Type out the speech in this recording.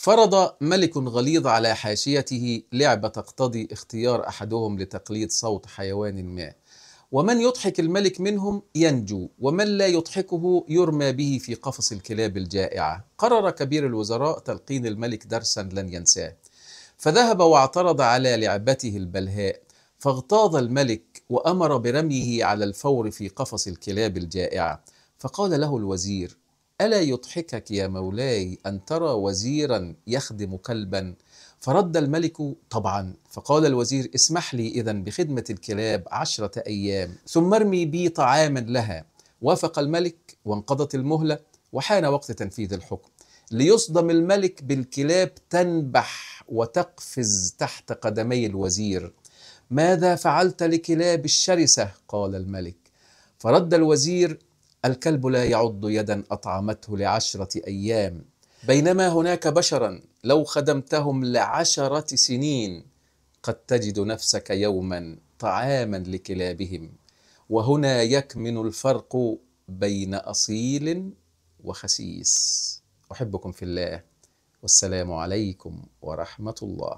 فرض ملك غليظ على حاشيته لعبة تقتضي اختيار أحدهم لتقليد صوت حيوان ما ومن يضحك الملك منهم ينجو ومن لا يضحكه يرمى به في قفص الكلاب الجائعة قرر كبير الوزراء تلقين الملك درسا لن ينساه فذهب واعترض على لعبته البلهاء فاغتاظ الملك وأمر برميه على الفور في قفص الكلاب الجائعة فقال له الوزير الا يضحكك يا مولاي ان ترى وزيرا يخدم كلبا فرد الملك طبعا فقال الوزير اسمح لي اذا بخدمه الكلاب عشره ايام ثم ارمي بي طعاما لها وافق الملك وانقضت المهله وحان وقت تنفيذ الحكم ليصدم الملك بالكلاب تنبح وتقفز تحت قدمي الوزير ماذا فعلت لكلاب الشرسه قال الملك فرد الوزير الكلب لا يعض يدا أطعمته لعشرة أيام بينما هناك بشرا لو خدمتهم لعشرة سنين قد تجد نفسك يوما طعاما لكلابهم وهنا يكمن الفرق بين أصيل وخسيس أحبكم في الله والسلام عليكم ورحمة الله